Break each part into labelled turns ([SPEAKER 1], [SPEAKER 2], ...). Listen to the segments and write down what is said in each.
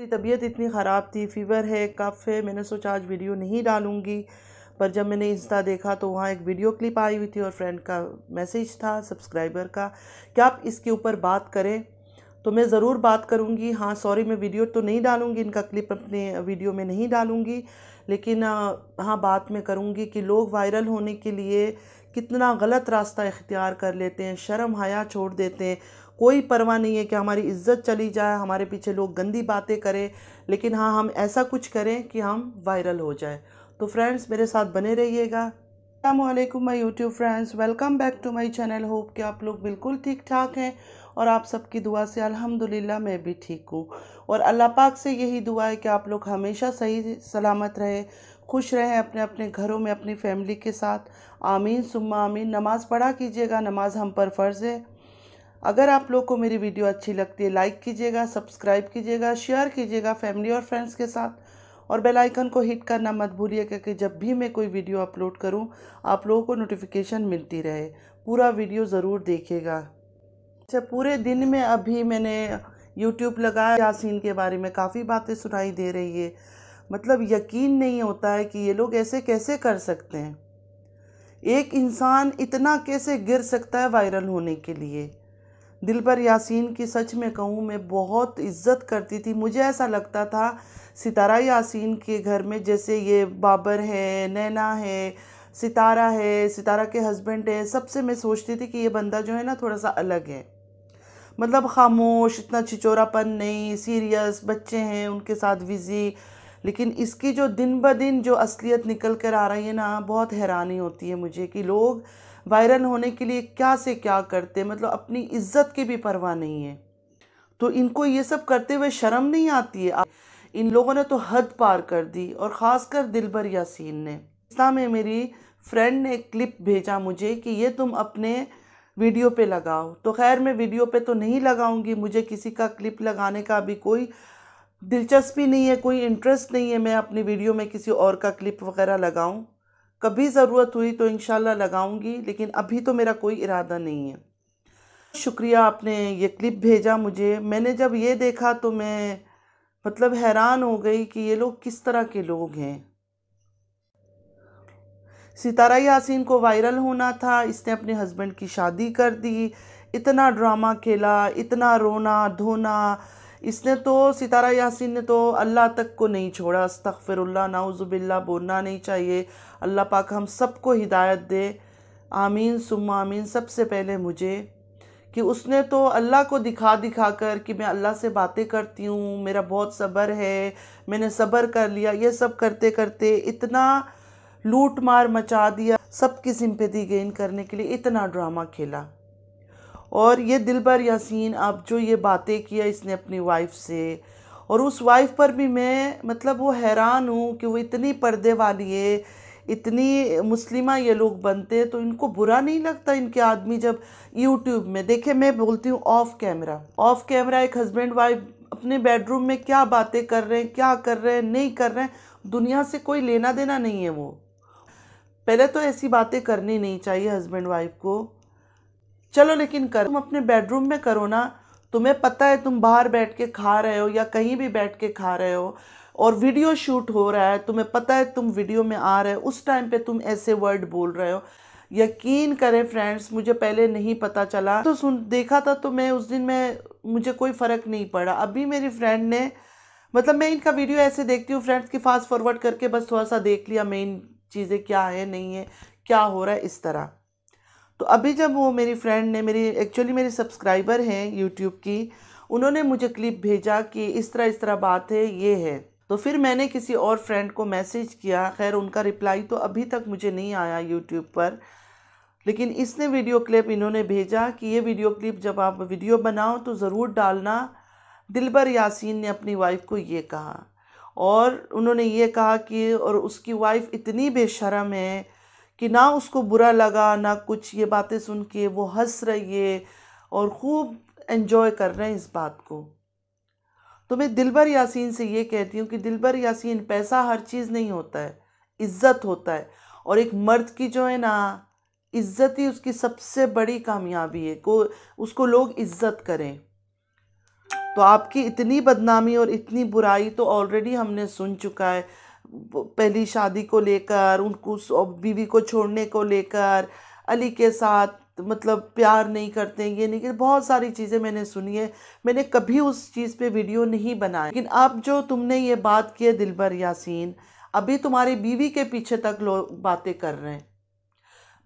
[SPEAKER 1] मेरी तबीयत इतनी ख़राब थी फ़ीवर है कफ़ है मैंने सोचा आज वीडियो नहीं डालूँगी पर जब मैंने इंस्टा देखा तो वहाँ एक वीडियो क्लिप आई हुई थी और फ्रेंड का मैसेज था सब्सक्राइबर का क्या आप इसके ऊपर बात करें तो मैं ज़रूर बात करूँगी हाँ सॉरी मैं वीडियो तो नहीं डालूँगी इनका क्लिप अपने वीडियो में नहीं डालूँगी लेकिन हाँ बात मैं करूँगी कि लोग वायरल होने के लिए कितना गलत रास्ता इख्तियार कर लेते हैं शर्म हया छोड़ देते हैं कोई परवाह नहीं है कि हमारी इज्जत चली जाए हमारे पीछे लोग गंदी बातें करें लेकिन हाँ हम ऐसा कुछ करें कि हम वायरल हो जाए तो फ्रेंड्स मेरे साथ बने रहिएगा अल्लाम my YouTube friends welcome back to my channel hope कि आप लोग बिल्कुल ठीक ठाक हैं और आप सबकी दुआ से अल्हम्दुलिल्लाह मैं भी ठीक हूँ और अल्लाह पाक से यही दुआ है कि आप लोग हमेशा सही सलामत रहें खुश रहें अपने अपने घरों में अपनी फैमिली के साथ आमीन सुम्मा आमीन नमाज़ पढ़ा कीजिएगा नमाज हम पर फ़र्ज़ है अगर आप लोग को मेरी वीडियो अच्छी लगती है लाइक कीजिएगा सब्सक्राइब कीजिएगा शेयर कीजिएगा फैमिली और फ्रेंड्स के साथ और बेल आइकन को हिट करना मत भूलिए क्योंकि जब भी मैं कोई वीडियो अपलोड करूं आप लोगों को नोटिफिकेशन मिलती रहे पूरा वीडियो ज़रूर देखेगा अच्छा पूरे दिन में अभी मैंने यूट्यूब लगाया यासीन के बारे में काफ़ी बातें सुनाई दे रही है मतलब यकीन नहीं होता है कि ये लोग ऐसे कैसे कर सकते हैं एक इंसान इतना कैसे गिर सकता है वायरल होने के लिए दिल पर यासीन की सच में कहूँ मैं बहुत इज्जत करती थी मुझे ऐसा लगता था सितारा यासीन के घर में जैसे ये बाबर है नैना है सितारा है सितारा के हस्बैंड है सबसे मैं सोचती थी कि ये बंदा जो है ना थोड़ा सा अलग है मतलब खामोश इतना छिचोरापन नहीं सीरियस बच्चे हैं उनके साथ बिज़ी लेकिन इसकी जो दिन ब दिन जो असलियत निकल कर आ रही है ना बहुत हैरानी होती है मुझे कि लोग वायरल होने के लिए क्या से क्या करते मतलब अपनी इज्जत की भी परवाह नहीं है तो इनको ये सब करते हुए शर्म नहीं आती है इन लोगों ने तो हद पार कर दी और ख़ासकर दिलबर यासीन ने इंस्टा में मेरी फ्रेंड ने एक क्लिप भेजा मुझे कि ये तुम अपने वीडियो पे लगाओ तो खैर मैं वीडियो पे तो नहीं लगाऊंगी मुझे किसी का क्लिप लगाने का अभी कोई दिलचस्पी नहीं है कोई इंटरेस्ट नहीं है मैं अपनी वीडियो में किसी और का क्लिप वगैरह लगाऊं कभी ज़रूरत हुई तो इन लगाऊंगी लेकिन अभी तो मेरा कोई इरादा नहीं है शुक्रिया आपने ये क्लिप भेजा मुझे मैंने जब ये देखा तो मैं मतलब हैरान हो गई कि ये लोग किस तरह के लोग हैं सितारा यासिन को वायरल होना था इसने अपने हस्बैंड की शादी कर दी इतना ड्रामा खेला इतना रोना धोना इसने तो सितारा यासिन ने तो अल्लाह तक को नहीं छोड़ा अस्तफ़िरल्ला नाउज़ुबिल्ला बोलना नहीं चाहिए अल्लाह पाक हम सबको हिदायत दे आमीन सुम्मा आमीन सबसे पहले मुझे कि उसने तो अल्लाह को दिखा दिखा कर कि मैं अल्लाह से बातें करती हूँ मेरा बहुत सब्र है मैंने सब्र कर लिया ये सब करते करते इतना लूट मार मचा दिया सबकी सिंपथी गेन करने के लिए इतना ड्रामा खेला और ये दिलबर यासीन आप जो ये बातें किया इसने अपनी वाइफ से और उस वाइफ पर भी मैं मतलब वो हैरान हूँ कि वो इतनी पर्दे वाली है इतनी मुस्लिमा ये लोग बनते हैं तो इनको बुरा नहीं लगता इनके आदमी जब यूट्यूब में देखे मैं बोलती हूँ ऑफ कैमरा ऑफ कैमरा एक हस्बैंड वाइफ अपने बेडरूम में क्या बातें कर रहे हैं क्या कर रहे हैं नहीं कर रहे हैं दुनिया से कोई लेना देना नहीं है वो पहले तो ऐसी बातें करनी नहीं चाहिए हस्बैंड वाइफ को चलो लेकिन करो तुम अपने बेडरूम में करो ना तुम्हें पता है तुम बाहर बैठ के खा रहे हो या कहीं भी बैठ के खा रहे हो और वीडियो शूट हो रहा है तुम्हें पता है तुम वीडियो में आ रहे हो उस टाइम पे तुम ऐसे वर्ड बोल रहे हो यकीन करें फ्रेंड्स मुझे पहले नहीं पता चला तो सुन देखा था तो मैं उस दिन मैं मुझे कोई फ़र्क नहीं पड़ा अभी मेरी फ्रेंड ने मतलब मैं इनका वीडियो ऐसे देखती हूँ फ्रेंड्स की फास्ट फॉरवर्ड करके बस थोड़ा सा देख लिया मेन चीज़ें क्या है नहीं है क्या हो रहा है इस तरह तो अभी जब वो मेरी फ्रेंड ने मेरी एक्चुअली मेरी सब्सक्राइबर हैं यूट्यूब की उन्होंने मुझे क्लिप भेजा कि इस तरह इस तरह बात है ये है तो फिर मैंने किसी और फ्रेंड को मैसेज किया खैर उनका रिप्लाई तो अभी तक मुझे नहीं आया यूट्यूब पर लेकिन इसने वीडियो क्लिप इन्होंने भेजा कि ये वीडियो क्लिप जब आप वीडियो बनाओ तो ज़रूर डालना दिलबर यासीन ने अपनी वाइफ को ये कहा और उन्होंने ये कहा कि और उसकी वाइफ इतनी बेशरम है कि ना उसको बुरा लगा ना कुछ ये बातें सुन के वो हंस रही है और खूब एंजॉय कर रहे हैं इस बात को तो मैं दिलबर यासीन से ये कहती हूँ कि दिलबर यासीन पैसा हर चीज़ नहीं होता है इज़्ज़त होता है और एक मर्द की जो है ना इज़्ज़त ही उसकी सबसे बड़ी कामयाबी है को उसको लोग इज़्ज़त करें तो आपकी इतनी बदनामी और इतनी बुराई तो ऑलरेडी हमने सुन चुका है पहली शादी को लेकर उनको बीवी को छोड़ने को लेकर अली के साथ मतलब प्यार नहीं करते ये नहीं कि बहुत सारी चीज़ें मैंने सुनी है मैंने कभी उस चीज़ पे वीडियो नहीं बनाया लेकिन अब जो तुमने ये बात की है दिलबर यासीन अभी तुम्हारी बीवी के पीछे तक लोग बातें कर रहे हैं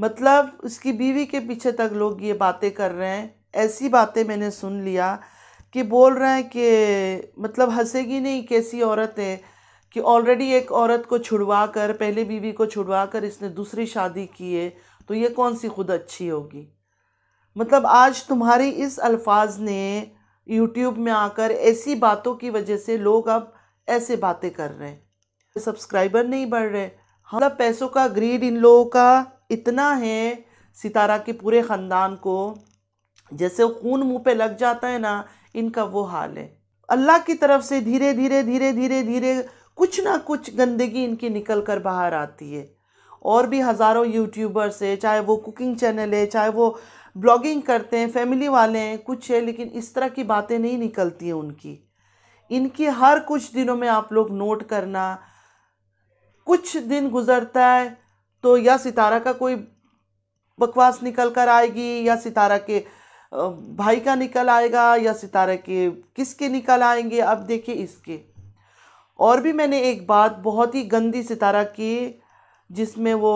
[SPEAKER 1] मतलब उसकी बीवी के पीछे तक लोग ये बातें कर रहे हैं ऐसी बातें मैंने सुन लिया कि बोल रहे हैं कि मतलब हंसेगी नहीं कैसी औरत है कि ऑलरेडी एक औरत को छुड़वा कर पहले बीवी को छुड़वा कर इसने दूसरी शादी की है तो ये कौन सी खुद अच्छी होगी मतलब आज तुम्हारी इस अल्फाज ने यूट्यूब में आकर ऐसी बातों की वजह से लोग अब ऐसे बातें कर रहे हैं सब्सक्राइबर नहीं बढ़ रहे मतलब पैसों का ग्रीड इन लोगों का इतना है सितारा के पूरे ख़ानदान को जैसे खून मुंह पे लग जाता है ना इनका वो हाल है अल्लाह की तरफ से धीरे धीरे धीरे धीरे धीरे कुछ ना कुछ गंदगी इनकी निकल कर बाहर आती है और भी हज़ारों यूट्यूबर्स है चाहे वो कुकिंग चैनल है चाहे वो ब्लॉगिंग करते हैं फैमिली वाले हैं कुछ है लेकिन इस तरह की बातें नहीं निकलती हैं उनकी इनकी हर कुछ दिनों में आप लोग नोट करना कुछ दिन गुजरता है तो या सितारा का कोई बकवास निकल कर आएगी या सितारा के भाई का निकल आएगा या सितारा के किसके निकल आएंगे अब देखिए इसके और भी मैंने एक बात बहुत ही गंदी सितारा की जिसमें वो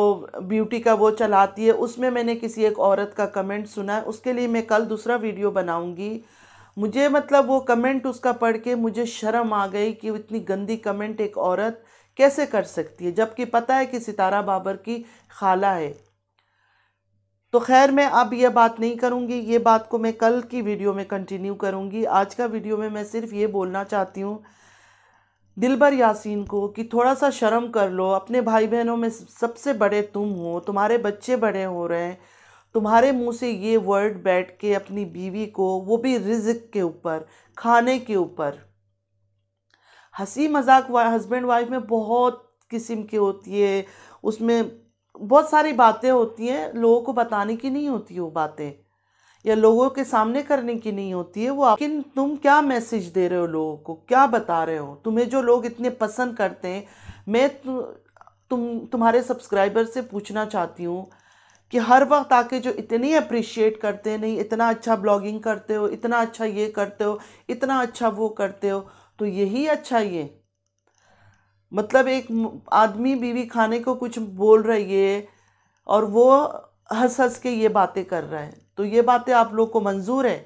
[SPEAKER 1] ब्यूटी का वो चलाती है उसमें मैंने किसी एक औरत का कमेंट सुना है उसके लिए मैं कल दूसरा वीडियो बनाऊंगी मुझे मतलब वो कमेंट उसका पढ़ के मुझे शर्म आ गई कि इतनी गंदी कमेंट एक औरत कैसे कर सकती है जबकि पता है कि सितारा बाबर की खाला है तो खैर मैं अब यह बात नहीं करूँगी ये बात को मैं कल की वीडियो में कंटिन्यू करूँगी आज का वीडियो में मैं सिर्फ ये बोलना चाहती हूँ दिलबर यासीन को कि थोड़ा सा शर्म कर लो अपने भाई बहनों में सबसे बड़े तुम हो तुम्हारे बच्चे बड़े हो रहे हैं तुम्हारे मुंह से ये वर्ड बैठ के अपनी बीवी को वो भी रिजिक के ऊपर खाने के ऊपर हंसी मजाक हस्बैंड वाइफ में बहुत किस्म की होती है उसमें बहुत सारी बातें होती हैं लोगों को बताने की नहीं होती वो बातें या लोगों के सामने करने की नहीं होती है वो लेकिन तुम क्या मैसेज दे रहे हो लोगों को क्या बता रहे हो तुम्हें जो लोग इतने पसंद करते हैं मैं तु, तुम तुम्हारे सब्सक्राइबर से पूछना चाहती हूँ कि हर वक्त आके जो इतनी अप्रिशिएट करते हैं नहीं इतना अच्छा ब्लॉगिंग करते हो इतना अच्छा ये करते हो इतना अच्छा वो करते हो तो यही अच्छा ये मतलब एक आदमी बीवी खाने को कुछ बोल रही है और वो हंस हंस के ये बातें कर रहा है तो ये बातें आप लोग को मंजूर है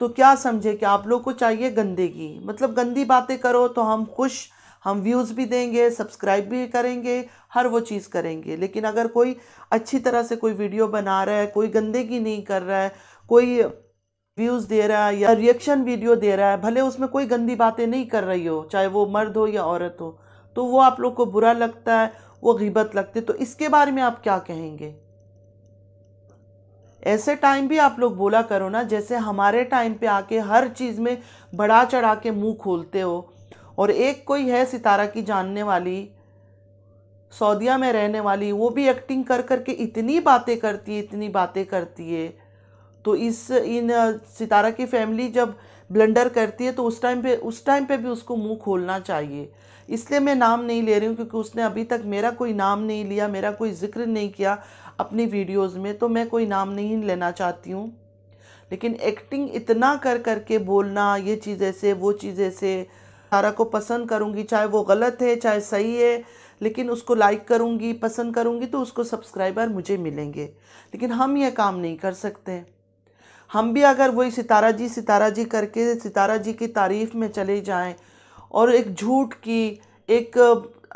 [SPEAKER 1] तो क्या समझे कि आप लोग को चाहिए गंदगी मतलब गंदी बातें करो तो हम खुश हम व्यूज़ भी देंगे सब्सक्राइब भी करेंगे हर वो चीज़ करेंगे लेकिन अगर कोई अच्छी तरह से कोई वीडियो बना रहा है कोई गंदगी नहीं कर रहा है कोई व्यूज़ दे रहा है या रिएक्शन वीडियो दे रहा है भले उसमें कोई गंदी बातें नहीं कर रही हो चाहे वो मर्द हो या औरत हो तो वो आप लोग को बुरा लगता है वो गिबत लगती है तो इसके बारे में आप क्या कहेंगे ऐसे टाइम भी आप लोग बोला करो ना जैसे हमारे टाइम पे आके हर चीज़ में बढ़ा चढ़ा के मुंह खोलते हो और एक कोई है सितारा की जानने वाली सऊदिया में रहने वाली वो भी एक्टिंग कर कर के इतनी बातें करती है इतनी बातें करती है तो इस इन सितारा की फैमिली जब ब्लंडर करती है तो उस टाइम पे उस टाइम पे भी उसको मुंह खोलना चाहिए इसलिए मैं नाम नहीं ले रही हूँ क्योंकि उसने अभी तक मेरा कोई नाम नहीं लिया मेरा कोई जिक्र नहीं किया अपनी वीडियोस में तो मैं कोई नाम नहीं लेना चाहती हूँ लेकिन एक्टिंग इतना कर कर के बोलना ये चीज़ ऐसे वो चीज़ ऐसे सारा को पसंद करूँगी चाहे वो गलत है चाहे सही है लेकिन उसको लाइक करूँगी पसंद करूँगी तो उसको सब्सक्राइबर मुझे मिलेंगे लेकिन हम यह काम नहीं कर सकते हम भी अगर वही सितारा जी सितारा जी करके सितारा जी की तारीफ़ में चले जाएं और एक झूठ की एक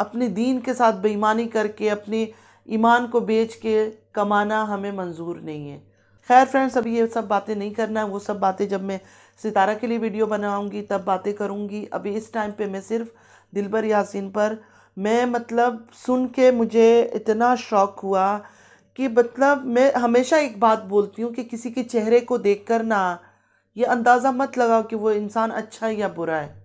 [SPEAKER 1] अपने दीन के साथ बेईमानी करके अपनी ईमान को बेच के कमाना हमें मंजूर नहीं है खैर फ्रेंड्स अभी ये सब बातें नहीं करना है वो सब बातें जब मैं सितारा के लिए वीडियो बनाऊंगी तब बातें करूंगी अभी इस टाइम पे मैं सिर्फ दिलबर यासिन पर मैं मतलब सुन के मुझे इतना शौक हुआ कि मतलब मैं हमेशा एक बात बोलती हूँ कि किसी के चेहरे को देख कर ना ये अंदाज़ा मत लगाओ कि वो इंसान अच्छा है या बुरा है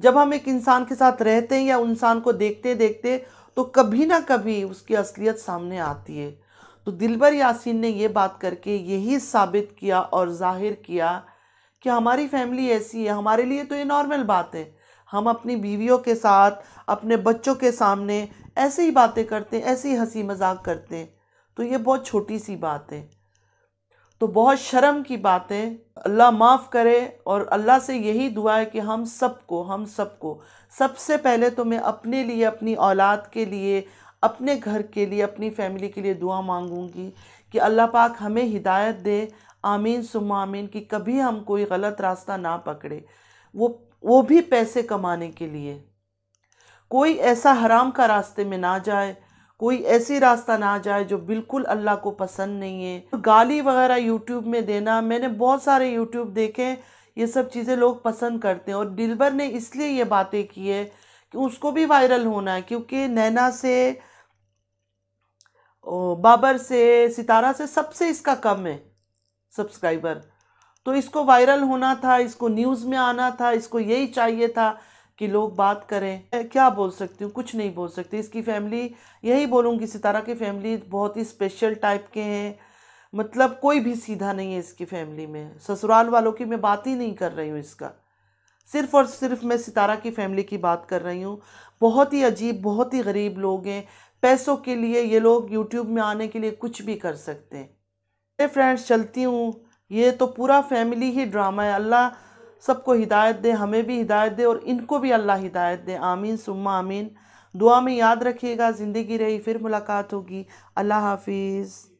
[SPEAKER 1] जब हम एक इंसान के साथ रहते हैं या इंसान को देखते देखते तो कभी ना कभी उसकी असलियत सामने आती है तो दिलबर यासीन ने ये बात करके यही साबित किया और जाहिर किया कि हमारी फैमिली ऐसी है हमारे लिए तो ये नॉर्मल बात है हम अपनी बीवियों के साथ अपने बच्चों के सामने ऐसे ही बातें करते हैं ऐसे ही हंसी मजाक करते हैं तो ये बहुत छोटी सी बात है तो बहुत शर्म की बात है अल्लाह माफ़ करे और अल्लाह से यही दुआ है कि हम सबको हम सबको सबसे पहले तो मैं अपने लिए अपनी औलाद के लिए अपने घर के लिए अपनी फैमिली के लिए दुआ मांगूंगी कि अल्लाह पाक हमें हिदायत दे आमीन सुम आमीन कि कभी हम कोई गलत रास्ता ना पकड़े वो वो भी पैसे कमाने के लिए कोई ऐसा हराम का रास्ते में ना जाए कोई ऐसी रास्ता ना जाए जो बिल्कुल अल्लाह को पसंद नहीं है तो गाली वगैरह यूट्यूब में देना मैंने बहुत सारे यूट्यूब देखे ये सब चीज़ें लोग पसंद करते हैं और दिलबर ने इसलिए ये बातें की है कि उसको भी वायरल होना है क्योंकि नैना से बाबर से सितारा से सबसे इसका कम है सब्सक्राइबर तो इसको वायरल होना था इसको न्यूज़ में आना था इसको यही चाहिए था कि लोग बात करें क्या बोल सकती हूँ कुछ नहीं बोल सकती इसकी फैमिली यही बोलूँगी सितारा की फैमिली बहुत ही स्पेशल टाइप के हैं मतलब कोई भी सीधा नहीं है इसकी फैमिली में ससुराल वालों की मैं बात ही नहीं कर रही हूँ इसका सिर्फ और सिर्फ मैं सितारा की फैमिली की बात कर रही हूँ बहुत ही अजीब बहुत ही गरीब लोग हैं पैसों के लिए ये लोग यूट्यूब में आने के लिए कुछ भी कर सकते हैं फ्रेंड्स चलती हूँ ये तो पूरा फैमिली ही ड्रामा है अल्लाह सबको हिदायत दे हमें भी हिदायत दे और इनको भी अल्लाह हिदायत दे आमीन सुम्मा आमीन दुआ में याद रखिएगा ज़िंदगी रही फिर मुलाकात होगी अल्लाह हाफिज़